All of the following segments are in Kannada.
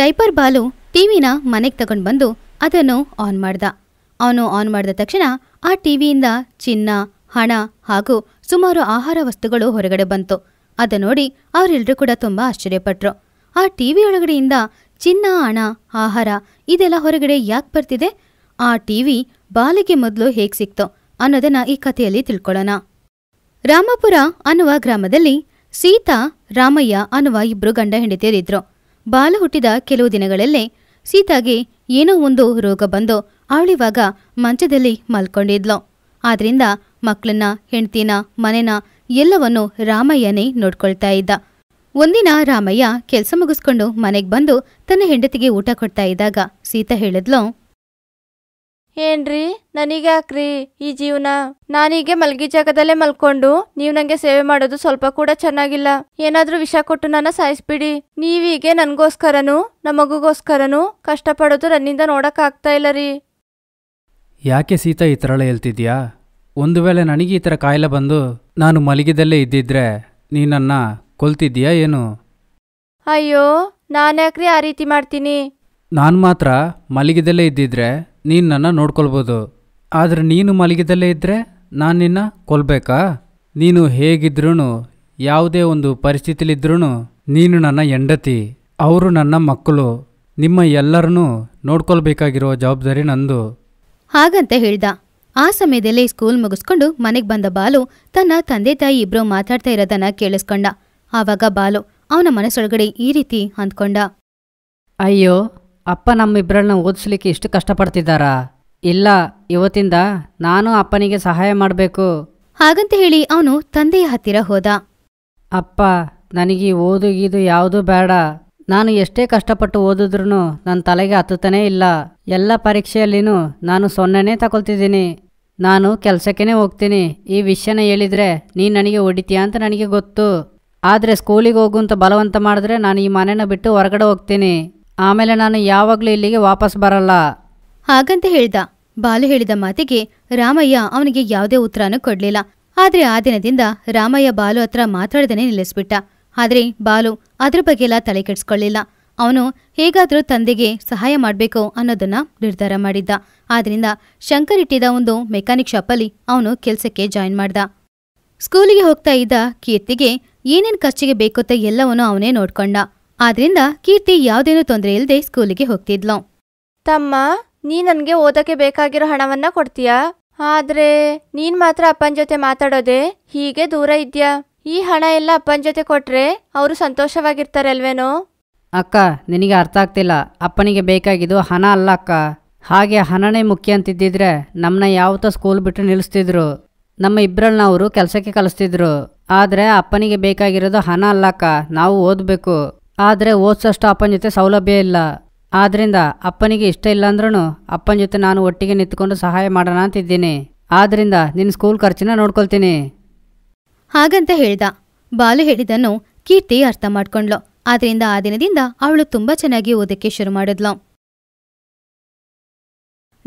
ಡೈಪರ್ ಬಾಲು ಟಿವಿನ ಮನೆಗೆ ತಗೊಂಡು ಬಂದು ಅದನ್ನು ಆನ್ ಮಾಡ್ದ ಅವನು ಆನ್ ಮಾಡಿದ ತಕ್ಷಣ ಆ ಟಿವಿಯಿಂದ ಚಿನ್ನ ಹಣ ಹಾಗೂ ಸುಮಾರು ಆಹಾರ ವಸ್ತುಗಳು ಹೊರಗಡೆ ಬಂತು ಅದ ನೋಡಿ ಅವರೆಲ್ಲರೂ ಕೂಡ ತುಂಬ ಆಶ್ಚರ್ಯಪಟ್ರು ಆ ಟಿವಿ ಒಳಗಡೆಯಿಂದ ಚಿನ್ನ ಹಣ ಆಹಾರ ಇದೆಲ್ಲ ಹೊರಗಡೆ ಯಾಕೆ ಬರ್ತಿದೆ ಆ ಟಿವಿ ಬಾಲಿಗೆ ಮೊದಲು ಹೇಗೆ ಸಿಕ್ತೋ ಅನ್ನೋದನ್ನ ಈ ಕಥೆಯಲ್ಲಿ ತಿಳ್ಕೊಳ್ಳೋಣ ರಾಮಪುರ ಅನ್ನುವ ಗ್ರಾಮದಲ್ಲಿ ಸೀತಾ ರಾಮಯ್ಯ ಅನ್ನುವ ಇಬ್ಬರು ಗಂಡ ಹೆಂಡತಿಯರಿದ್ರು ಬಾಲ ಹುಟ್ಟಿದ ಕೆಲವು ದಿನಗಳಲ್ಲೇ ಸೀತಾಗೆ ಏನೋ ಒಂದು ರೋಗ ಬಂದು ಅವಳಿವಾಗ ಮಂಚದಲ್ಲಿ ಮಲ್ಕೊಂಡಿದ್ಲು ಆದ್ರಿಂದ ಮಕ್ಕಳನ್ನ ಹೆಂಡ್ತಿನ ಮನೆನ ಎಲ್ಲವನ್ನು ರಾಮಯ್ಯನೇ ನೋಡ್ಕೊಳ್ತಾ ಇದ್ದ ಒಂದಿನ ರಾಮಯ್ಯ ಕೆಲಸ ಮುಗಿಸ್ಕೊಂಡು ಮನೆಗೆ ಬಂದು ತನ್ನ ಹೆಂಡತಿಗೆ ಊಟ ಕೊಡ್ತಾ ಇದ್ದಾಗ ಸೀತಾ ಹೇಳಿದ್ಲು ಏನ್ರಿ ನನಗ್ಯಾಕ್ರಿ ಈ ಜೀವನ ನಾನೀಗ ಮಲ್ಗಿ ಜಾಗದಲ್ಲೇ ಮಲ್ಕೊಂಡು ನೀವ್ ನಂಗೆ ಸೇವೆ ಮಾಡೋದು ಸ್ವಲ್ಪ ಕೂಡ ಚೆನ್ನಾಗಿಲ್ಲ ಏನಾದ್ರೂ ವಿಷ ಕೊಟ್ಟು ನನ್ನ ಸಾಯಿಸ್ಬಿಡಿ ನೀವೀಗೆ ನನ್ಗೋಸ್ಕರನು ನಮಗೋಸ್ಕರನು ಕಷ್ಟಪಡೋದು ನನ್ನಿಂದ ನೋಡಕ್ ಆಗ್ತಾ ಇಲ್ಲ ರೀ ಯಾಕೆ ಸೀತಾ ಈ ಥರ ಹೇಳ್ತಿದ್ಯಾ ಒಂದು ವೇಳೆ ನನಗೆ ಈ ಥರ ಕಾಯಿಲೆ ಬಂದು ನಾನು ಮಲಗಿದಲ್ಲೇ ಇದ್ದಿದ್ರೆ ನೀನನ್ನ ಕೊಲ್ತಿದ್ಯಾ ಏನು ಅಯ್ಯೋ ನಾನ್ಯಾಕ್ರಿ ಆ ರೀತಿ ಮಾಡ್ತೀನಿ ನಾನು ಮಾತ್ರ ಮಲಗಿದಲ್ಲೇ ಇದ್ದಿದ್ರೆ ನೀನು ನನ್ನ ನೋಡ್ಕೊಳ್ಬೋದು ಆದರೆ ನೀನು ಮಲಗಿದಲ್ಲೇ ಇದ್ದರೆ ನಾನು ನಿನ್ನ ಕೊಲ್ಬೇಕಾ ನೀನು ಹೇಗಿದ್ರೂ ಯಾವುದೇ ಒಂದು ಪರಿಸ್ಥಿತಿಲಿದ್ರೂ ನೀನು ನನ್ನ ಹೆಂಡತಿ ಅವರು ನನ್ನ ಮಕ್ಕಳು ನಿಮ್ಮ ಎಲ್ಲರನ್ನೂ ನೋಡ್ಕೊಳ್ಬೇಕಾಗಿರೋ ಜವಾಬ್ದಾರಿ ನಂದು ಹಾಗಂತ ಹೇಳ್ದ ಆ ಸಮಯದಲ್ಲೇ ಸ್ಕೂಲ್ ಮುಗಿಸ್ಕೊಂಡು ಮನೆಗೆ ಬಂದ ಬಾಲು ತನ್ನ ತಂದೆ ತಾಯಿ ಇಬ್ರು ಮಾತಾಡ್ತಾ ಇರೋದನ್ನ ಕೇಳಿಸ್ಕೊಂಡ ಆವಾಗ ಬಾಲು ಅವನ ಮನಸ್ಸೊಳಗಡೆ ಈ ರೀತಿ ಅಂದ್ಕೊಂಡ ಅಯ್ಯೋ ಅಪ್ಪ ನಮ್ಮಿಬ್ಬರನ್ನ ಓದಿಸ್ಲಿಕ್ಕೆ ಇಷ್ಟು ಕಷ್ಟಪಡ್ತಿದ್ದಾರಾ ಇಲ್ಲ ಇವತ್ತಿಂದ ನಾನು ಅಪ್ಪನಿಗೆ ಸಹಾಯ ಮಾಡಬೇಕು ಹಾಗಂತ ಹೇಳಿ ಅವನು ತಂದೆಯ ಹತ್ತಿರ ಹೋದ ಅಪ್ಪ ನನಗೆ ಓದು ಗೀದು ಯಾವುದೂ ಬೇಡ ನಾನು ಎಷ್ಟೇ ಕಷ್ಟಪಟ್ಟು ಓದಿದ್ರೂ ನನ್ನ ತಲೆಗೆ ಹತ್ತುತ್ತಾನೇ ಇಲ್ಲ ಎಲ್ಲ ಪರೀಕ್ಷೆಯಲ್ಲಿನೂ ನಾನು ಸೊನ್ನೆನೇ ತಗೊಳ್ತಿದ್ದೀನಿ ನಾನು ಕೆಲಸಕ್ಕೇ ಹೋಗ್ತೀನಿ ಈ ವಿಷಯನ ಹೇಳಿದ್ರೆ ನೀ ನನಗೆ ಹೊಡಿತೀಯ ಅಂತ ನನಗೆ ಗೊತ್ತು ಆದರೆ ಸ್ಕೂಲಿಗೆ ಹೋಗು ಬಲವಂತ ಮಾಡಿದ್ರೆ ನಾನು ಈ ಮನೆನ ಬಿಟ್ಟು ಹೊರಗಡೆ ಹೋಗ್ತೀನಿ ಆಮೇಲೆ ನಾನು ಯಾವಾಗ್ಲೂ ಇಲ್ಲಿಗೆ ವಾಪಸ್ ಬರಲ್ಲ ಹಾಗಂತ ಹೇಳ್ದ ಬಾಲು ಹೇಳಿದ ಮಾತಿಗೆ ರಾಮಯ್ಯ ಅವನಿಗೆ ಯಾವುದೇ ಉತ್ತರನು ಕೊಡ್ಲಿಲ್ಲ ಆದ್ರೆ ಆ ದಿನದಿಂದ ರಾಮಯ್ಯ ಬಾಲು ಹತ್ರ ಮಾತಾಡದೇನೆ ನಿಲ್ಲಿಸ್ಬಿಟ್ಟ ಆದ್ರೆ ಬಾಲು ಅದ್ರ ಬಗ್ಗೆ ತಲೆ ಕೆಡ್ಸ್ಕೊಳ್ಳಿಲ್ಲ ಅವನು ಹೇಗಾದರೂ ತಂದೆಗೆ ಸಹಾಯ ಮಾಡಬೇಕು ಅನ್ನೋದನ್ನ ನಿರ್ಧಾರ ಮಾಡಿದ್ದ ಆದ್ರಿಂದ ಶಂಕರ್ ಇಟ್ಟಿದ್ದ ಒಂದು ಮೆಕ್ಯಾನಿಕ್ ಶಾಪಲ್ಲಿ ಅವನು ಕೆಲಸಕ್ಕೆ ಜಾಯಿನ್ ಮಾಡ್ದ ಸ್ಕೂಲಿಗೆ ಹೋಗ್ತಾ ಇದ್ದ ಕೀರ್ತಿಗೆ ಏನೇನ್ ಖರ್ಚಿಗೆ ಬೇಕೋ ಎಲ್ಲವನ್ನೂ ಅವನೇ ನೋಡ್ಕೊಂಡ ಆದ್ರಿಂದ ಕೀರ್ತಿ ಯಾವುದೇನೂ ತೊಂದರೆ ಇಲ್ಲದೆ ಸ್ಕೂಲಿಗೆ ಹೋಗ್ತಿದ್ಲು ತಮ್ಮ ನೀ ನನಗೆ ಓದಕ್ಕೆ ಬೇಕಾಗಿರೋ ಹಣವನ್ನ ಕೊಡ್ತೀಯಾ ಆದ್ರೆ ನೀನ್ ಮಾತ್ರ ಅಪ್ಪನ ಜೊತೆ ಮಾತಾಡೋದೆ ಹೀಗೆ ದೂರ ಇದ್ಯಾ ಈ ಹಣ ಎಲ್ಲ ಅಪ್ಪನ ಜೊತೆ ಕೊಟ್ರೆ ಅವರು ಸಂತೋಷವಾಗಿರ್ತಾರೆ ಅಲ್ವೇನೋ ಅಕ್ಕ ನಿನಗೆ ಅರ್ಥ ಆಗ್ತಿಲ್ಲ ಅಪ್ಪನಿಗೆ ಬೇಕಾಗಿದ್ದು ಹಣ ಅಲ್ಲ ಅಕ್ಕ ಹಾಗೆ ಹಣನೇ ಮುಖ್ಯ ಅಂತಿದ್ದಿದ್ರೆ ನಮ್ಮನ್ನ ಯಾವತ್ತ ಸ್ಕೂಲ್ ಬಿಟ್ಟು ನಿಲ್ಲಿಸ್ತಿದ್ರು ನಮ್ಮ ಇಬ್ಬರನ್ನ ಅವರು ಕೆಲಸಕ್ಕೆ ಕಲಿಸ್ತಿದ್ರು ಆದರೆ ಅಪ್ಪನಿಗೆ ಬೇಕಾಗಿರೋದು ಹಣ ಅಲ್ಲ ಅಕ್ಕ ನಾವು ಓದಬೇಕು ಆದರೆ ಓದಿಸೋಷ್ಟು ಅಪ್ಪನ ಜೊತೆ ಸೌಲಭ್ಯ ಇಲ್ಲ ಆದ್ದರಿಂದ ಅಪ್ಪನಿಗೆ ಇಷ್ಟ ಇಲ್ಲ ಅಂದ್ರೂ ಅಪ್ಪನ ಜೊತೆ ನಾನು ಒಟ್ಟಿಗೆ ನಿಂತ್ಕೊಂಡು ಸಹಾಯ ಮಾಡೋಣ ಅಂತಿದ್ದೀನಿ ಆದ್ದರಿಂದ ನಿನ್ನ ಸ್ಕೂಲ್ ಖರ್ಚಿನ ನೋಡ್ಕೊಳ್ತೀನಿ ಹಾಗಂತ ಹೇಳ್ದ ಬಾಲು ಹೇಳಿದನ್ನು ಕೀರ್ತಿ ಅರ್ಥ ಮಾಡ್ಕೊಂಡ್ಲು ಆದ್ರಿಂದ ಆ ದಿನದಿಂದ ಅವಳು ತುಂಬಾ ಚೆನ್ನಾಗಿ ಓದಕ್ಕೆ ಶುರು ಮಾಡಿದ್ಲು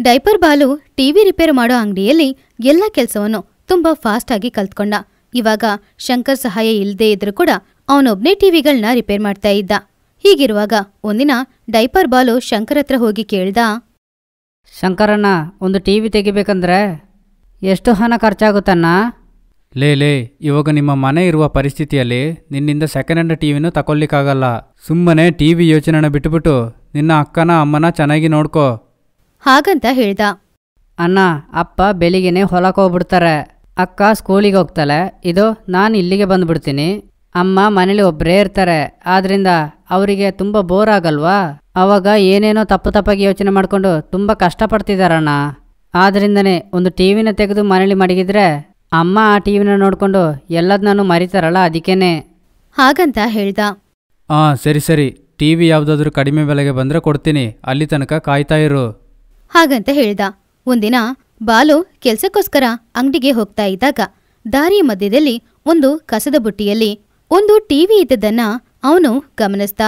ಡೈಪರ್ ಬಾಲು ಟಿವಿ ರಿಪೇರ್ ಮಾಡೋ ಅಂಗಡಿಯಲ್ಲಿ ಎಲ್ಲ ಕೆಲಸವನ್ನು ತುಂಬಾ ಫಾಸ್ಟ್ ಆಗಿ ಕಲ್ತ್ಕೊಂಡ ಇವಾಗ ಶಂಕರ್ ಸಹಾಯ ಇಲ್ಲದೆ ಇದ್ರೂ ಕೂಡ ಅವನೊಬ್ನೇ ಟಿವಿಗಳನ್ನ ರಿಪೇರ್ ಮಾಡ್ತಾ ಇದ್ದ ಹೀಗಿರುವಾಗ ಒಂದಿನ ಡೈಪರ್ ಬಾಲು ಶಂಕರ್ ಹತ್ರ ಹೋಗಿ ಕೇಳ್ದ ಶಂಕರಣ್ಣ ಒಂದು ಟಿವಿ ವಿ ತೆಗಿಬೇಕಂದ್ರೆ ಎಷ್ಟು ಹಣ ಖರ್ಚಾಗುತ್ತಣ್ಣ ಲೇ ಲೇ ಇವಾಗ ನಿಮ್ಮ ಮನೆ ಇರುವ ಪರಿಸ್ಥಿತಿಯಲ್ಲಿ ನಿನ್ನಿಂದ ಸೆಕೆಂಡ್ ಹ್ಯಾಂಡ್ ಟಿ ವಿನೂ ತಗೊಳ್ಲಿಕ್ಕಾಗಲ್ಲ ಸುಮ್ಮನೆ ಟಿವಿ ವಿ ಯೋಚನೆನ ಬಿಟ್ಬಿಟ್ಟು ನಿನ್ನ ಅಕ್ಕನ ಅಮ್ಮನ ಚೆನ್ನಾಗಿ ನೋಡ್ಕೋ ಹಾಗಂತ ಹೇಳ್ದ ಅಣ್ಣ ಅಪ್ಪ ಬೆಳಿಗ್ಗೆನೆ ಹೊಲಕ್ಕೆ ಹೋಗ್ಬಿಡ್ತಾರೆ ಅಕ್ಕ ಸ್ಕೂಲಿಗೆ ಹೋಗ್ತಾಳೆ ಇದು ನಾನು ಇಲ್ಲಿಗೆ ಬಂದ್ಬಿಡ್ತೀನಿ ಅಮ್ಮ ಮನೇಲಿ ಒಬ್ಬರೇ ಇರ್ತಾರೆ ಆದ್ರಿಂದ ಅವರಿಗೆ ತುಂಬ ಬೋರ್ ಆಗಲ್ವಾ ಅವಾಗ ಏನೇನೋ ತಪ್ಪು ತಪ್ಪಾಗಿ ಯೋಚನೆ ಮಾಡಿಕೊಂಡು ತುಂಬ ಕಷ್ಟಪಡ್ತಿದ್ದಾರಣ್ಣ ಆದ್ರಿಂದನೇ ಒಂದು ಟಿವಿನ ತೆಗೆದು ಮನೇಲಿ ಮಡಗಿದ್ರೆ ಅಮ್ಮ ಆ ಟಿವಿನ ನೋಡಿಕೊಂಡು ಎಲ್ಲದನ್ನೂ ಮರಿತಾರಲ್ಲ ಅದಕ್ಕೇನೆ ಹಾಗಂತ ಹೇಳ್ದ ಆ ಸರಿ ಸರಿ ಟಿವಿ ಯಾವುದಾದ್ರೂ ಕಡಿಮೆ ಬೆಲೆಗೆ ಬಂದ್ರೆ ಕೊಡ್ತೀನಿ ಅಲ್ಲಿ ತನಕ ಕಾಯ್ತಾ ಇರು ಹಾಗಂತ ಹೇಳ್ದ ಒಂದಿನ ಬಾಲು ಕೆಲಸಕ್ಕೋಸ್ಕರ ಅಂಗಡಿಗೆ ಹೋಗ್ತಾ ಇದ್ದಾಗ ದಾರಿಯ ಮಧ್ಯದಲ್ಲಿ ಒಂದು ಕಸದ ಬುಟ್ಟಿಯಲ್ಲಿ ಒಂದು ಟಿವಿ ಇದ್ದದನ್ನ ಅವನು ಗಮನಿಸ್ದ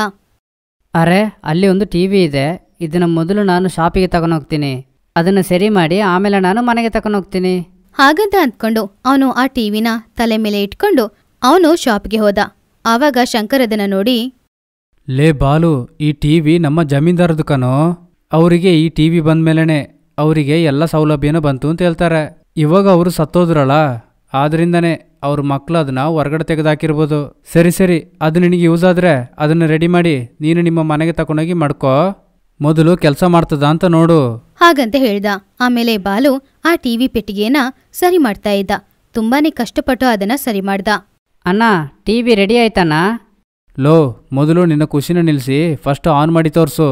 ಅರೆ ಅಲ್ಲಿ ಒಂದು ಟಿವಿ ಇದೆ ಇದನ್ನ ಮೊದಲು ನಾನು ಶಾಪಿಗೆ ತಗೊಂಡೋಗ್ತೀನಿ ಅದನ್ನ ಸರಿ ಮಾಡಿ ಆಮೇಲೆ ನಾನು ಮನೆಗೆ ತಗೊಂಡೋಗ್ತೀನಿ ಹಾಗಂತ ಅಂದ್ಕೊಂಡು ಅವನು ಆ ಟಿವಿನ ತಲೆ ಮೇಲೆ ಇಟ್ಕೊಂಡು ಅವನು ಶಾಪ್ಗೆ ಹೋದ ಆವಾಗ ಶಂಕರ್ ಅದನ್ನ ನೋಡಿ ಲೇ ಬಾಲು ಈ ಟಿವಿ ನಮ್ಮ ಜಮೀನ್ದಾರ ಅವರಿಗೆ ಈ ಟಿವಿ ಬಂದ ಮೇಲೇನೆ ಅವರಿಗೆ ಎಲ್ಲ ಸೌಲಭ್ಯನೂ ಬಂತು ಅಂತ ಹೇಳ್ತಾರೆ ಇವಾಗ ಅವರು ಸತ್ತೋದ್ರಲ್ಲ ಆದ್ರಿಂದನೇ ಅವ್ರ ಮಕ್ಕಳು ಅದನ್ನ ಹೊರಗಡೆ ತೆಗೆದಾಕಿರ್ಬೋದು ಸರಿ ಸರಿ ಅದು ನಿನಗೆ ಯೂಸ್ ಆದರೆ ಅದನ್ನು ರೆಡಿ ಮಾಡಿ ನೀನು ನಿಮ್ಮ ಮನೆಗೆ ತಕೊಂಡೋಗಿ ಮಾಡ್ಕೋ ಮೊದಲು ಕೆಲಸ ಮಾಡ್ತದ ಅಂತ ನೋಡು ಹಾಗಂತ ಹೇಳ್ದ ಆಮೇಲೆ ಬಾಲು ಆ ಟಿವಿ ಪೆಟ್ಟಿಗೆಯನ್ನ ಸರಿ ಮಾಡ್ತಾ ಇದ್ದ ತುಂಬಾನೇ ಕಷ್ಟಪಟ್ಟು ಅದನ್ನ ಸರಿ ಮಾಡ್ದ ಅಣ್ಣ ಟಿವಿ ರೆಡಿ ಆಯ್ತಣ್ಣ ಲೋ ಮೊದಲು ನಿನ್ನ ಖುಷಿನ ನಿಲ್ಲಿಸಿ ಫಸ್ಟ್ ಆನ್ ಮಾಡಿ ತೋರಿಸು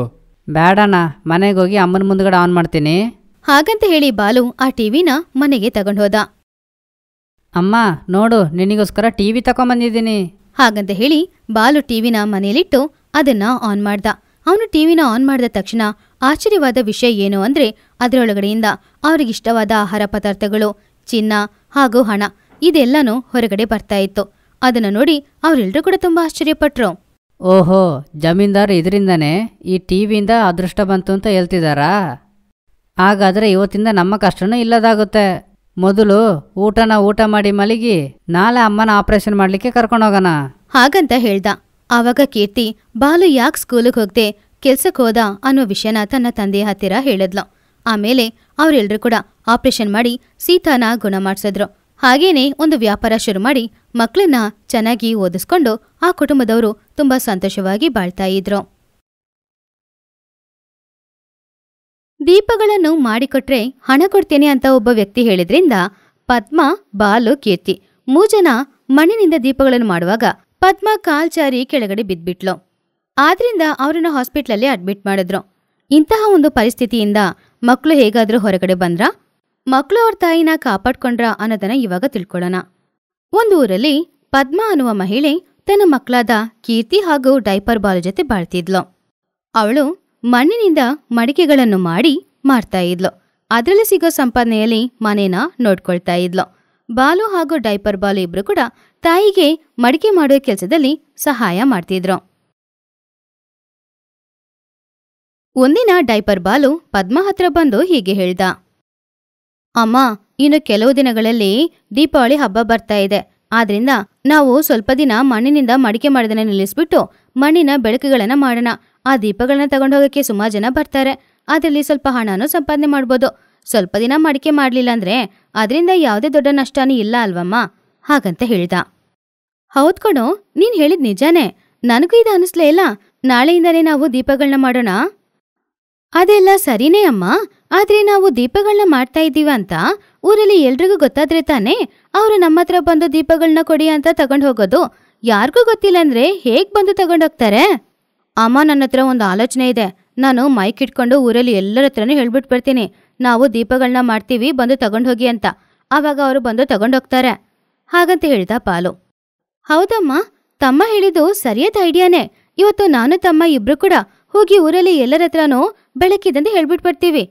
ಬೇಡಣ್ಣ ಮನೆಗೆ ಹೋಗಿ ಅಮ್ಮನ ಮುಂದ್ಗಡೆ ಆನ್ ಮಾಡ್ತೀನಿ ಹಾಗಂತ ಹೇಳಿ ಬಾಲು ಆ ಟಿವಿನ ಮನೆಗೆ ಹೋದ ಅಮ್ಮ ನೋಡು ನಿನಗೋಸ್ಕರ ಟಿ ವಿ ತಗೊಂಬಂದಿದ್ದೀನಿ ಹಾಗಂತ ಹೇಳಿ ಬಾಲು ಟಿವಿನ ಮನೆಯಲ್ಲಿಟ್ಟು ಅದನ್ನ ಆನ್ ಮಾಡ್ದ ಅವನು ಟಿವಿನ ಆನ್ ಮಾಡಿದ ತಕ್ಷಣ ಆಶ್ಚರ್ಯವಾದ ವಿಷಯ ಏನು ಅಂದ್ರೆ ಅದರೊಳಗಡೆಯಿಂದ ಅವ್ರಿಗಿಷ್ಟವಾದ ಆಹಾರ ಪದಾರ್ಥಗಳು ಚಿನ್ನ ಹಾಗೂ ಹಣ ಇದೆಲ್ಲನೂ ಹೊರಗಡೆ ಬರ್ತಾ ಇತ್ತು ಅದನ್ನು ನೋಡಿ ಅವರೆಲ್ಲರೂ ಕೂಡ ತುಂಬಾ ಆಶ್ಚರ್ಯಪಟ್ರು ಓಹೋ ಜಮೀನ್ದಾರ್ ಇದರಿಂದಾನೆ ಈ ಟಿವಿಯಿಂದ ಅದೃಷ್ಟ ಬಂತು ಅಂತ ಹೇಳ್ತಿದಾರಾ ಹಾಗಾದ್ರೆ ಇವತ್ತಿಂದ ನಮ್ಮ ಕಷ್ಟನೂ ಇಲ್ಲದಾಗುತ್ತೆ ಮೊದಲು ಊಟನ ಊಟ ಮಾಡಿ ಮಲಗಿ ನಾಳೆ ಅಮ್ಮನ ಆಪರೇಷನ್ ಮಾಡ್ಲಿಕ್ಕೆ ಕರ್ಕೊಂಡು ಹಾಗಂತ ಹೇಳ್ದ ಆವಾಗ ಕೀರ್ತಿ ಬಾಲು ಯಾಕೆ ಸ್ಕೂಲಿಗೆ ಹೋಗದೆ ಕೆಲ್ಸಕ್ಕೆ ಹೋದ ಅನ್ನೋ ವಿಷಯನ ತನ್ನ ತಂದೆಯ ಹತ್ತಿರ ಹೇಳಿದ್ಲು ಆಮೇಲೆ ಅವರೆಲ್ಲರೂ ಕೂಡ ಆಪರೇಷನ್ ಮಾಡಿ ಸೀತಾನ ಗುಣ ಮಾಡಿಸಿದ್ರು ಹಾಗೇನೆ ಒಂದು ವ್ಯಾಪಾರ ಶುರು ಮಾಡಿ ಮಕ್ಕಳನ್ನ ಚೆನ್ನಾಗಿ ಓದಿಸ್ಕೊಂಡು ಆ ಕುಟುಂಬದವರು ತುಂಬಾ ಸಂತೋಷವಾಗಿ ಬಾಳ್ತಾ ಇದ್ರು ದೀಪಗಳನ್ನು ಮಾಡಿಕೊಟ್ರೆ ಹಣ ಕೊಡ್ತೇನೆ ಅಂತ ಒಬ್ಬ ವ್ಯಕ್ತಿ ಹೇಳಿದ್ರಿಂದ ಪದ್ಮ ಬಾಲು ಕೀರ್ತಿ ಮೂಜನ ಮಣ್ಣಿನಿಂದ ದೀಪಗಳನ್ನು ಮಾಡುವಾಗ ಪದ್ಮ ಕಾಲ್ಚಾರಿ ಕೆಳಗಡೆ ಬಿದ್ಬಿಟ್ಲು ಆದ್ರಿಂದ ಅವರನ್ನು ಹಾಸ್ಪಿಟ್ಲಲ್ಲಿ ಅಡ್ಮಿಟ್ ಮಾಡಿದ್ರು ಇಂತಹ ಒಂದು ಪರಿಸ್ಥಿತಿಯಿಂದ ಮಕ್ಕಳು ಹೇಗಾದರೂ ಹೊರಗಡೆ ಬಂದ್ರ ಮಕ್ಕಳು ಅವ್ರ ತಾಯಿನ ಕಾಪಾಡ್ಕೊಂಡ್ರ ಅನ್ನೋದನ್ನ ಇವಾಗ ತಿಳ್ಕೊಳ್ಳೋಣ ಒಂದು ಊರಲ್ಲಿ ಪದ್ಮ ಅನ್ನುವ ಮಹಿಳೆ ತನ್ನ ಮಕ್ಕಳಾದ ಕೀರ್ತಿ ಹಾಗೂ ಡೈಪರ್ ಬಾಲು ಜೊತೆ ಬಾಳ್ತಿದ್ಲು ಅವಳು ಮಣ್ಣಿನಿಂದ ಮಡಿಕೆಗಳನ್ನು ಮಾಡಿ ಮಾರ್ತಾ ಇದ್ಲು ಅದರಲ್ಲಿ ಸಿಗೋ ಸಂಪಾದನೆಯಲ್ಲಿ ಮನೇನ ನೋಡ್ಕೊಳ್ತಾ ಇದ್ಲು ಬಾಲು ಹಾಗೂ ಡೈಪರ್ ಬಾಲು ಇಬ್ರು ಕೂಡ ತಾಯಿಗೆ ಮಡಿಕೆ ಮಾಡುವ ಕೆಲಸದಲ್ಲಿ ಸಹಾಯ ಮಾಡ್ತಿದ್ರು ಒಂದಿನ ಡೈಪರ್ ಬಾಲು ಪದ್ಮ ಹತ್ರ ಬಂದು ಹೀಗೆ ಹೇಳ್ದ ಅಮ್ಮ ಇನ್ನು ಕೆಲವು ದಿನಗಳಲ್ಲಿ ದೀಪಾವಳಿ ಹಬ್ಬ ಬರ್ತಾ ಇದೆ ಆದ್ರಿಂದ ನಾವು ಸ್ವಲ್ಪ ದಿನ ಮಣ್ಣಿನಿಂದ ಮಡಿಕೆ ಮಾಡೋದನ್ನ ನಿಲ್ಲಿಸ್ಬಿಟ್ಟು ಮಣ್ಣಿನ ಬೆಳಕುಗಳನ್ನ ಮಾಡೋಣ ಆ ದೀಪಗಳನ್ನ ತಗೊಂಡು ಹೋಗೋಕ್ಕೆ ಸುಮಾರು ಜನ ಬರ್ತಾರೆ ಅದರಲ್ಲಿ ಸ್ವಲ್ಪ ಹಣನೂ ಸಂಪಾದನೆ ಮಾಡ್ಬೋದು ಸ್ವಲ್ಪ ದಿನ ಮಡಿಕೆ ಮಾಡಲಿಲ್ಲ ಅಂದ್ರೆ ಅದರಿಂದ ಯಾವುದೇ ದೊಡ್ಡ ನಷ್ಟನೂ ಇಲ್ಲ ಅಲ್ವಮ್ಮ ಹಾಗಂತ ಹೇಳ್ದ ಹೌದ್ ನೀನ್ ನೀನು ಹೇಳಿದ ನಿಜಾನೇ ನನಗೂ ಇದು ಅನಿಸ್ಲೇ ಇಲ್ಲ ನಾಳೆಯಿಂದನೇ ನಾವು ದೀಪಗಳನ್ನ ಮಾಡೋಣ ಅದೆಲ್ಲ ಸರಿನೇ ಅಮ್ಮ ಆದ್ರೆ ನಾವು ದೀಪಗಳನ್ನ ಮಾಡ್ತಾ ಇದ್ದೀವ ಅಂತ ಊರಲ್ಲಿ ಎಲ್ರಿಗೂ ಗೊತ್ತಾದ್ರೆ ತಾನೇ ಅವರು ನಮ್ಮ ಹತ್ರ ಬಂದು ದೀಪಗಳನ್ನ ಕೊಡಿ ಅಂತ ತಗೊಂಡು ಹೋಗೋದು ಯಾರಿಗೂ ಗೊತ್ತಿಲ್ಲ ಅಂದ್ರೆ ಹೇಗೆ ಬಂದು ತಗೊಂಡೋಗ್ತಾರೆ ಅಮ್ಮ ನನ್ನ ಹತ್ರ ಒಂದು ಆಲೋಚನೆ ಇದೆ ನಾನು ಮೈಕ್ ಇಟ್ಕೊಂಡು ಊರಲ್ಲಿ ಎಲ್ಲರ ಹತ್ರನೂ ಹೇಳ್ಬಿಟ್ಟು ಬರ್ತೀನಿ ನಾವು ದೀಪಗಳನ್ನ ಮಾಡ್ತೀವಿ ಬಂದು ತಗೊಂಡು ಹೋಗಿ ಅಂತ ಆವಾಗ ಅವರು ಬಂದು ತಗೊಂಡೋಗ್ತಾರೆ ಹಾಗಂತ ಹೇಳಿದ ಪಾಲು ಹೌದಮ್ಮ ತಮ್ಮ ಹೇಳಿದ್ದು ಸರಿಯಾದ ಐಡಿಯಾನೇ ಇವತ್ತು ನಾನು ತಮ್ಮ ಇಬ್ರು ಕೂಡ ಹೋಗಿ ಊರಲ್ಲಿ ಎಲ್ಲರ ಹತ್ರನೂ ಬೆಳಕಿದಂತೆ ಹೇಳ್ಬಿಟ್ಟು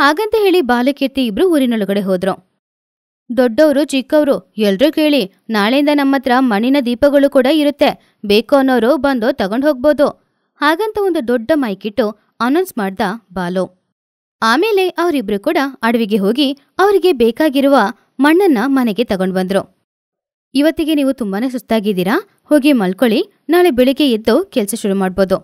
ಹಾಗಂತ ಹೇಳಿ ಬಾಲಕೀರ್ತಿ ಇಬ್ರು ಊರಿನೊಳಗಡೆ ಹೋದ್ರು ದೊಡ್ಡವರು ಚಿಕ್ಕವರು ಎಲ್ರೂ ಕೇಳಿ ನಾಳೆಯಿಂದ ನಮ್ಮ ಹತ್ರ ಮಣ್ಣಿನ ದೀಪಗಳು ಕೂಡ ಇರುತ್ತೆ ಬೇಕು ಅನ್ನೋರು ಬಂದು ತಗೊಂಡು ಹೋಗ್ಬೋದು ಹಾಗಂತ ಒಂದು ದೊಡ್ಡ ಮೈಕಿಟ್ಟು ಅನೌನ್ಸ್ ಮಾಡ್ದ ಬಾಲು ಆಮೇಲೆ ಅವರಿಬ್ರು ಕೂಡ ಅಡವಿಗೆ ಹೋಗಿ ಅವರಿಗೆ ಬೇಕಾಗಿರುವ ಮಣ್ಣನ್ನ ಮನೆಗೆ ತಗೊಂಡು ಬಂದ್ರು ಇವತ್ತಿಗೆ ನೀವು ತುಂಬಾನೇ ಸುಸ್ತಾಗಿದ್ದೀರಾ ಹೋಗಿ ಮಲ್ಕೊಳ್ಳಿ ನಾಳೆ ಬೆಳಿಗ್ಗೆ ಎದ್ದು ಕೆಲಸ ಶುರು ಮಾಡ್ಬೋದು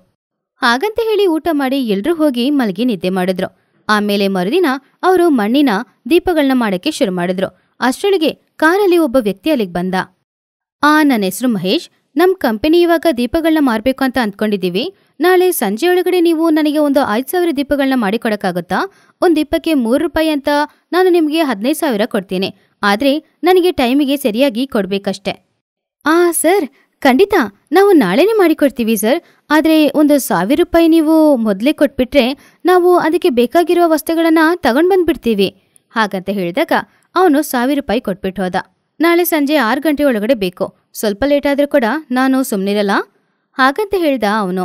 ಹಾಗಂತ ಹೇಳಿ ಊಟ ಮಾಡಿ ಎಲ್ರೂ ಹೋಗಿ ಮಲಗಿ ನಿದ್ದೆ ಮಾಡಿದ್ರು ಆಮೇಲೆ ಮರುದಿನ ಅವರು ಮಣ್ಣಿನ ದೀಪಗಳನ್ನ ಮಾಡಕ್ಕೆ ಶುರು ಮಾಡಿದ್ರು ಅಷ್ಟರೊಳಗೆ ಕಾರಲ್ಲಿ ಒಬ್ಬ ವ್ಯಕ್ತಿ ಅಲ್ಲಿಗೆ ಬಂದ ಆ ನನ್ನ ಹೆಸರು ಮಹೇಶ್ ನಮ್ಮ ಕಂಪನಿ ಇವಾಗ ದೀಪಗಳನ್ನ ಮಾರಬೇಕು ಅಂತ ಅಂದ್ಕೊಂಡಿದ್ದೀವಿ ನಾಳೆ ಸಂಜೆ ಒಳಗಡೆ ನೀವು ನನಗೆ ಒಂದು ಐದು ಸಾವಿರ ದೀಪಗಳನ್ನ ಮಾಡಿಕೊಡೋಕ್ಕಾಗುತ್ತಾ ಒಂದು ದೀಪಕ್ಕೆ ಮೂರು ರೂಪಾಯಿ ಅಂತ ನಾನು ನಿಮಗೆ ಹದಿನೈದು ಸಾವಿರ ಕೊಡ್ತೀನಿ ಆದರೆ ನನಗೆ ಟೈಮಿಗೆ ಸರಿಯಾಗಿ ಕೊಡಬೇಕಷ್ಟೆ ಆ ಸರ್ ಖಂಡಿತ ನಾವು ನಾಳೆನೇ ಮಾಡಿಕೊಡ್ತೀವಿ ಸರ್ ಆದರೆ ಒಂದು ಸಾವಿರ ರೂಪಾಯಿ ನೀವು ಮೊದಲೇ ಕೊಟ್ಬಿಟ್ರೆ ನಾವು ಅದಕ್ಕೆ ಬೇಕಾಗಿರುವ ವಸ್ತುಗಳನ್ನು ತಗೊಂಡು ಬಂದ್ಬಿಡ್ತೀವಿ ಹಾಗಂತ ಹೇಳಿದಾಗ ಅವನು ಸಾವಿರ ರೂಪಾಯಿ ಕೊಟ್ಬಿಟ್ಟು ಹೋದ ನಾಳೆ ಸಂಜೆ ಆರು ಗಂಟೆ ಒಳಗಡೆ ಬೇಕು ಸ್ವಲ್ಪ ಲೇಟ್ ಆದರೂ ಕೂಡ ನಾನು ಸುಮ್ಮನಿರಲ್ಲ ಹಾಗಂತ ಹೇಳ್ದ ಅವನು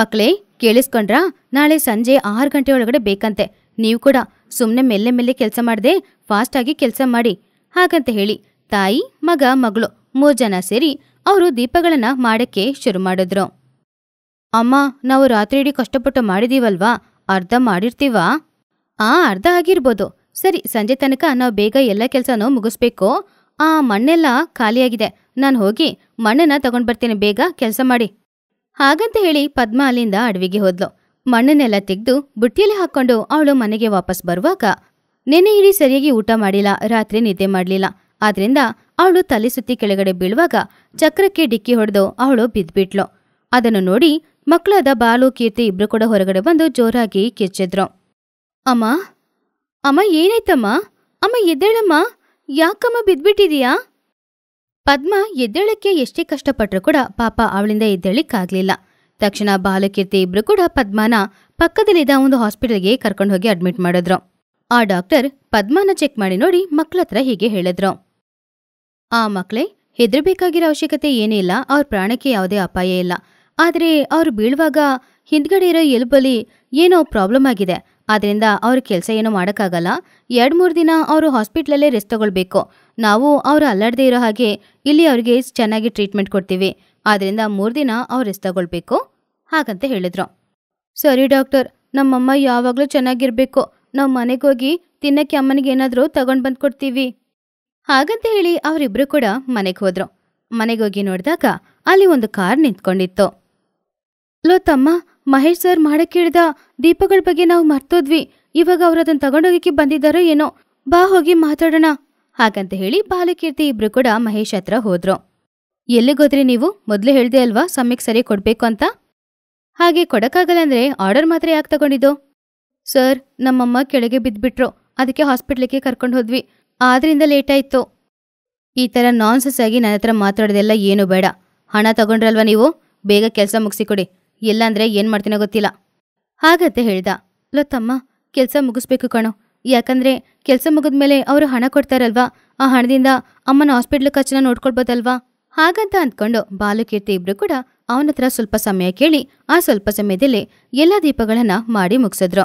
ಮಕ್ಕಳೇ ಕೇಳಿಸ್ಕೊಂಡ್ರಾ ನಾಳೆ ಸಂಜೆ ಆರು ಗಂಟೆ ಒಳಗಡೆ ಬೇಕಂತೆ ನೀವು ಕೂಡ ಸುಮ್ಮನೆ ಮೆಲ್ಲೆ ಮೆಲ್ಲೆ ಕೆಲಸ ಮಾಡದೆ ಫಾಸ್ಟಾಗಿ ಕೆಲಸ ಮಾಡಿ ಹಾಗಂತ ಹೇಳಿ ತಾಯಿ ಮಗ ಮಗಳು ಮೂರು ಜನ ಸೇರಿ ಅವರು ದೀಪಗಳನ್ನು ಮಾಡೋಕ್ಕೆ ಶುರು ಮಾಡಿದ್ರು ಅಮ್ಮ ನಾವು ರಾತ್ರಿ ಇಡೀ ಕಷ್ಟಪಟ್ಟು ಮಾಡಿದೀವಲ್ವಾ ಅರ್ಧ ಮಾಡಿರ್ತೀವಾ ಆ ಅರ್ಧ ಆಗಿರ್ಬೋದು ಸರಿ ಸಂಜೆ ತನಕ ನಾವು ಬೇಗ ಎಲ್ಲ ಕೆಲಸನೂ ಮುಗಿಸ್ಬೇಕು ಆ ಮಣ್ಣೆಲ್ಲ ಖಾಲಿಯಾಗಿದೆ ನಾನು ಹೋಗಿ ಮಣ್ಣನ್ನ ತಗೊಂಡು ಬರ್ತೀನಿ ಬೇಗ ಕೆಲಸ ಮಾಡಿ ಹಾಗಂತ ಹೇಳಿ ಪದ್ಮ ಅಲ್ಲಿಂದ ಅಡವಿಗೆ ಹೋದ್ಲು ಮಣ್ಣನ್ನೆಲ್ಲ ತೆಗೆದು ಬುಟ್ಟಿಯಲ್ಲಿ ಹಾಕೊಂಡು ಅವಳು ಮನೆಗೆ ವಾಪಸ್ ಬರುವಾಗ ನೆನೆ ಇಡೀ ಸರಿಯಾಗಿ ಊಟ ಮಾಡಿಲ್ಲ ರಾತ್ರಿ ನಿದ್ದೆ ಮಾಡಲಿಲ್ಲ ಆದ್ರಿಂದ ಅವಳು ತಲೆ ಸುತ್ತಿ ಕೆಳಗಡೆ ಬೀಳುವಾಗ ಚಕ್ರಕ್ಕೆ ಡಿಕ್ಕಿ ಹೊಡೆದು ಅವಳು ಬಿದ್ದ್ಬಿಟ್ಲು ಅದನ್ನು ನೋಡಿ ಮಕ್ಕಳಾದ ಬಾಲು ಕೀರ್ತಿ ಇಬ್ರು ಕೂಡ ಹೊರಗಡೆ ಬಂದು ಜೋರಾಗಿ ಕಿರ್ಚಿದ್ರು ಅಮ್ಮ ಅಮ್ಮ ಏನಾಯ್ತಮ್ಮ ಅಮ್ಮ ಎದ್ದೇಳಮ್ಮ ಯಾಕಮ್ಮ ಬಿದ್ಬಿಟ್ಟಿದೀಯಾ ಪದ್ಮ ಎದ್ದೇಳಕ್ಕೆ ಎಷ್ಟೇ ಕಷ್ಟಪಟ್ಟರೂ ಕೂಡ ಪಾಪ ಅವಳಿಂದ ಎದ್ದೇಳಿಕ್ಕಾಗಲಿಲ್ಲ ತಕ್ಷಣ ಬಾಲಕೀರ್ತಿ ಇಬ್ರು ಕೂಡ ಪದ್ಮನ ಪಕ್ಕದಲ್ಲಿದ್ದ ಒಂದು ಹಾಸ್ಪಿಟಲ್ಗೆ ಕರ್ಕೊಂಡು ಹೋಗಿ ಅಡ್ಮಿಟ್ ಮಾಡಿದ್ರು ಆ ಡಾಕ್ಟರ್ ಪದ್ಮನ ಚೆಕ್ ಮಾಡಿ ನೋಡಿ ಮಕ್ಳತ್ರ ಹೀಗೆ ಹೇಳಿದ್ರು ಆ ಮಕ್ಕಳೇ ಹೆದರಬೇಕಾಗಿರೋ ಅವಶ್ಯಕತೆ ಏನೇ ಇಲ್ಲ ಅವ್ರ ಪ್ರಾಣಕ್ಕೆ ಯಾವುದೇ ಅಪಾಯ ಇಲ್ಲ ಆದರೆ ಅವ್ರು ಬೀಳುವಾಗ ಹಿಂದ್ಗಡೆ ಇರೋ ಎಲ್ಬಲಿ ಏನೋ ಪ್ರಾಬ್ಲಮ್ ಆಗಿದೆ ಆದ್ರಿಂದ ಅವ್ರ ಕೆಲಸ ಏನು ಮಾಡೋಕ್ಕಾಗಲ್ಲ ಎರಡು ಮೂರು ದಿನ ಅವರು ಹಾಸ್ಪಿಟ್ಲಲ್ಲೇ ರೆಸ್ಟ್ ತಗೊಳ್ಬೇಕು ನಾವು ಅವರು ಅಲ್ಲಾಡದೇ ಇರೋ ಹಾಗೆ ಇಲ್ಲಿ ಅವ್ರಿಗೆ ಚೆನ್ನಾಗಿ ಟ್ರೀಟ್ಮೆಂಟ್ ಕೊಡ್ತೀವಿ ಆದ್ರಿಂದ ಮೂರು ದಿನ ಅವ್ರು ರೆಸ್ಟ್ ತಗೊಳ್ಬೇಕು ಹಾಗಂತ ಹೇಳಿದ್ರು ಸರಿ ಡಾಕ್ಟರ್ ನಮ್ಮಮ್ಮ ಯಾವಾಗಲೂ ಚೆನ್ನಾಗಿರ್ಬೇಕು ನಾವು ಮನೆಗೆ ಹೋಗಿ ತಿನ್ನಕ್ಕೆ ಅಮ್ಮನಿಗೆ ಏನಾದರೂ ತಗೊಂಡು ಬಂದು ಕೊಡ್ತೀವಿ ಹಾಗಂತ ಹೇಳಿ ಅವರಿಬ್ಬರು ಕೂಡ ಮನೆಗೆ ಹೋದ್ರು ಮನೆಗೆ ಹೋಗಿ ನೋಡಿದಾಗ ಅಲ್ಲಿ ಒಂದು ಕಾರ್ ನಿಂತ್ಕೊಂಡಿತ್ತು ಲೋ ತಮ್ಮ ಮಹೇಶ್ ಸರ್ ಮಾಡಕ್ಕೆ ಹೇಳಿದ ದೀಪಗಳ ಬಗ್ಗೆ ನಾವು ಮರ್ತೋದ್ವಿ ಇವಾಗ ಅವ್ರು ಅದನ್ನ ಬಂದಿದ್ದಾರೋ ಏನೋ ಬಾ ಹೋಗಿ ಮಾತಾಡೋಣ ಹಾಗಂತ ಹೇಳಿ ಬಾಲಕೀರ್ತಿ ಇಬ್ರು ಕೂಡ ಮಹೇಶ್ ಹತ್ರ ಹೋದ್ರು ಎಲ್ಲಿಗೋದ್ರಿ ನೀವು ಮೊದಲು ಹೇಳ್ದೆ ಅಲ್ವಾ ಸಮಯಕ್ಕೆ ಸರಿ ಕೊಡ್ಬೇಕು ಅಂತ ಹಾಗೆ ಕೊಡಕ್ಕಾಗಲ್ಲ ಅಂದ್ರೆ ಆರ್ಡರ್ ಮಾತ್ರ ಯಾಕೆ ತಗೊಂಡಿದ್ದು ಸರ್ ನಮ್ಮಮ್ಮ ಕೆಳಗೆ ಬಿದ್ದುಬಿಟ್ರು ಅದಕ್ಕೆ ಹಾಸ್ಪಿಟ್ಲಿಗೆ ಕರ್ಕೊಂಡು ಹೋದ್ವಿ ಆದ್ರಿಂದ ಲೇಟಾಯ್ತು ಈ ಥರ ನಾನ್ಸಸ್ ಆಗಿ ನನ್ನ ಹತ್ರ ಮಾತಾಡೋದೆಲ್ಲ ಏನು ಬೇಡ ಹಣ ತಗೊಂಡ್ರಲ್ವಾ ನೀವು ಬೇಗ ಕೆಲಸ ಕೊಡಿ ಇಲ್ಲಾಂದ್ರೆ ಏನ್ ಮಾಡ್ತೀನೋ ಗೊತ್ತಿಲ್ಲ ಹಾಗತ್ತೆ ಹೇಳ್ದ ಲೊತ್ತಮ್ಮ ಕೆಲಸ ಮುಗಿಸ್ಬೇಕು ಕಣೋ ಯಾಕಂದ್ರೆ ಕೆಲಸ ಮುಗಿದ್ಮೇಲೆ ಅವರು ಹಣ ಕೊಡ್ತಾರಲ್ವಾ ಆ ಹಣದಿಂದ ಅಮ್ಮನ ಹಾಸ್ಪಿಟ್ಲ್ ಖರ್ಚನ ನೋಡ್ಕೊಳ್ಬೋದಲ್ವಾ ಹಾಗಂತ ಅಂದ್ಕೊಂಡು ಬಾಲುಕೀರ್ತಿ ಇಬ್ರು ಕೂಡ ಅವನ ಹತ್ರ ಸ್ವಲ್ಪ ಸಮಯ ಕೇಳಿ ಆ ಸ್ವಲ್ಪ ಸಮಯದಲ್ಲಿ ಎಲ್ಲ ದೀಪಗಳನ್ನ ಮಾಡಿ ಮುಗಿಸಿದ್ರು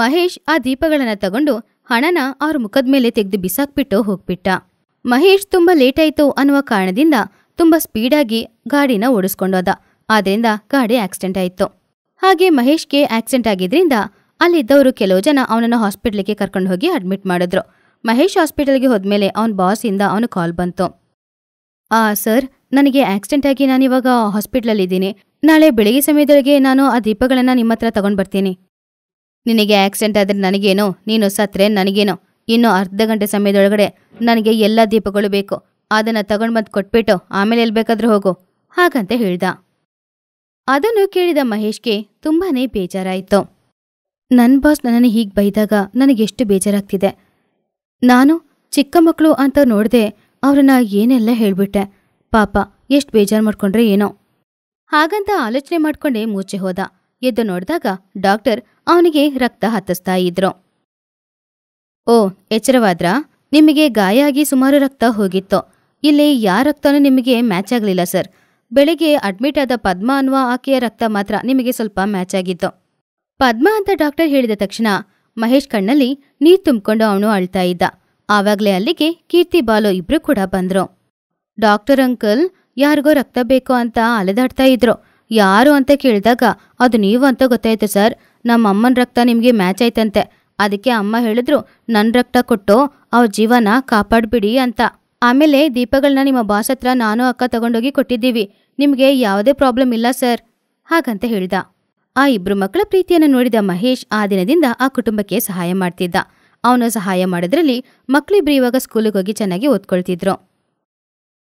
ಮಹೇಶ್ ಆ ದೀಪಗಳನ್ನ ತಗೊಂಡು ಹಣನ ಅವ್ರ ಮುಖದ ಮೇಲೆ ತೆಗೆದು ಬಿಸಾಕ್ಬಿಟ್ಟು ಹೋಗ್ಬಿಟ್ಟ ಮಹೇಶ್ ತುಂಬಾ ಲೇಟ್ ಆಯ್ತು ಅನ್ನುವ ಕಾರಣದಿಂದ ತುಂಬಾ ಸ್ಪೀಡಾಗಿ ಗಾಡಿನ ಓಡಿಸ್ಕೊಂಡೋದ ಆದ್ರಿಂದ ಗಾಡಿ ಆಕ್ಸಿಡೆಂಟ್ ಆಯಿತು ಹಾಗೆ ಮಹೇಶ್ಗೆ ಆಕ್ಸಿಡೆಂಟ್ ಆಗಿದ್ರಿಂದ ಅಲ್ಲಿದ್ದವರು ಕೆಲವು ಜನ ಅವನನ್ನು ಹಾಸ್ಪಿಟ್ಲಿಗೆ ಕರ್ಕೊಂಡು ಹೋಗಿ ಅಡ್ಮಿಟ್ ಮಾಡಿದ್ರು ಮಹೇಶ್ ಹಾಸ್ಪಿಟಲ್ಗೆ ಹೋದ್ಮೇಲೆ ಅವನ ಬಾಸಿಂದ ಅವನು ಕಾಲ್ ಬಂತು ಆ ಸರ್ ನನಗೆ ಆಕ್ಸಿಡೆಂಟ್ ಆಗಿ ನಾನಿವಾಗ ಹಾಸ್ಪಿಟ್ಲಲ್ಲಿದ್ದೀನಿ ನಾಳೆ ಬೆಳಿಗ್ಗೆ ಸಮಯದೊಳಗೆ ನಾನು ಆ ದೀಪಗಳನ್ನು ನಿಮ್ಮ ಹತ್ರ ತಗೊಂಡು ಬರ್ತೀನಿ ನಿನಗೆ ಆಕ್ಸಿಡೆಂಟ್ ಆದರೆ ನನಗೇನೋ ನೀನು ಸತ್ರೆ ನನಗೇನೋ ಇನ್ನು ಅರ್ಧ ಗಂಟೆ ಸಮಯದೊಳಗಡೆ ನನಗೆ ಎಲ್ಲ ದೀಪಗಳು ಬೇಕು ಅದನ್ನು ತಗೊಂಡು ಬಂದು ಕೊಟ್ಬಿಟ್ಟು ಆಮೇಲೆ ಎಲ್ಲಿ ಬೇಕಾದ್ರೂ ಹೋಗು ಹಾಗಂತ ಹೇಳ್ದ ಅದನ್ನು ಕೇಳಿದ ಮಹೇಶ್ಗೆ ತುಂಬಾನೇ ಬೇಜಾರಾಯಿತು ನನ್ನ ಬಾಸ್ ನನ್ನನ್ನು ಹೀಗೆ ಬೈದಾಗ ನನಗೆಷ್ಟು ಬೇಜಾರಾಗ್ತಿದೆ ನಾನು ಚಿಕ್ಕ ಮಕ್ಕಳು ಅಂತ ನೋಡದೆ ಅವ್ರನ್ನ ಏನೆಲ್ಲ ಹೇಳ್ಬಿಟ್ಟೆ ಪಾಪ ಎಷ್ಟು ಬೇಜಾರು ಮಾಡ್ಕೊಂಡ್ರೆ ಏನೋ ಹಾಗಂತ ಆಲೋಚನೆ ಮಾಡ್ಕೊಂಡೆ ಮೂಚೆ ಹೋದ ಎದ್ದು ನೋಡಿದಾಗ ಡಾಕ್ಟರ್ ಅವನಿಗೆ ರಕ್ತ ಹತ್ತಿಸ್ತಾ ಇದ್ರು ಓ ಎಚ್ಚರವಾದ್ರ ನಿಮಗೆ ಗಾಯ ಆಗಿ ಸುಮಾರು ರಕ್ತ ಹೋಗಿತ್ತು ಇಲ್ಲಿ ಯಾರ ರಕ್ತನೂ ನಿಮಗೆ ಮ್ಯಾಚ್ ಆಗಲಿಲ್ಲ ಸರ್ ಬೆಳಿಗ್ಗೆ ಅಡ್ಮಿಟ್ ಆದ ಪದ್ಮ ಅನ್ನುವ ಆಕೆಯ ರಕ್ತ ಮಾತ್ರ ನಿಮಗೆ ಸ್ವಲ್ಪ ಮ್ಯಾಚ್ ಆಗಿತ್ತು ಪದ್ಮ ಅಂತ ಡಾಕ್ಟರ್ ಹೇಳಿದ ತಕ್ಷಣ ಮಹೇಶ್ ಕಣ್ಣಲ್ಲಿ ನೀರು ತುಂಬಿಕೊಂಡು ಅವನು ಅಳ್ತಾ ಇದ್ದ ಆವಾಗಲೇ ಅಲ್ಲಿಗೆ ಕೀರ್ತಿ ಬಾಲು ಇಬ್ರು ಕೂಡ ಬಂದ್ರು ಡಾಕ್ಟರ್ ಅಂಕಲ್ ಯಾರಿಗೋ ರಕ್ತ ಬೇಕು ಅಂತ ಅಲೆದಾಡ್ತಾ ಇದ್ರು ಯಾರು ಅಂತ ಕೇಳಿದಾಗ ಅದು ನೀವು ಅಂತ ಗೊತ್ತಾಯ್ತು ಸರ್ ನಮ್ಮ ಅಮ್ಮನ ರಕ್ತ ನಿಮಗೆ ಮ್ಯಾಚ್ ಆಯ್ತಂತೆ ಅದಕ್ಕೆ ಅಮ್ಮ ಹೇಳಿದ್ರು ನನ್ನ ರಕ್ತ ಕೊಟ್ಟು ಅವ್ರ ಜೀವನ ಕಾಪಾಡ್ಬಿಡಿ ಅಂತ ಆಮೇಲೆ ದೀಪಗಳನ್ನ ನಿಮ್ಮ ಬಾಸ್ ಹತ್ರ ನಾನು ಅಕ್ಕ ತಗೊಂಡೋಗಿ ಕೊಟ್ಟಿದ್ದೀವಿ ನಿಮಗೆ ಯಾವುದೇ ಪ್ರಾಬ್ಲಮ್ ಇಲ್ಲ ಸರ್ ಹಾಗಂತ ಹೇಳಿದ ಆ ಇಬ್ರು ಮಕ್ಕಳ ಪ್ರೀತಿಯನ್ನು ನೋಡಿದ ಮಹೇಶ್ ಆ ದಿನದಿಂದ ಆ ಕುಟುಂಬಕ್ಕೆ ಸಹಾಯ ಮಾಡ್ತಿದ್ದ ಅವನು ಸಹಾಯ ಮಾಡಿದ್ರಲ್ಲಿ ಮಕ್ಕಳಿಬ್ರು ಇವಾಗ ಸ್ಕೂಲಿಗೆ ಹೋಗಿ ಚೆನ್ನಾಗಿ ಓದ್ಕೊಳ್ತಿದ್ರು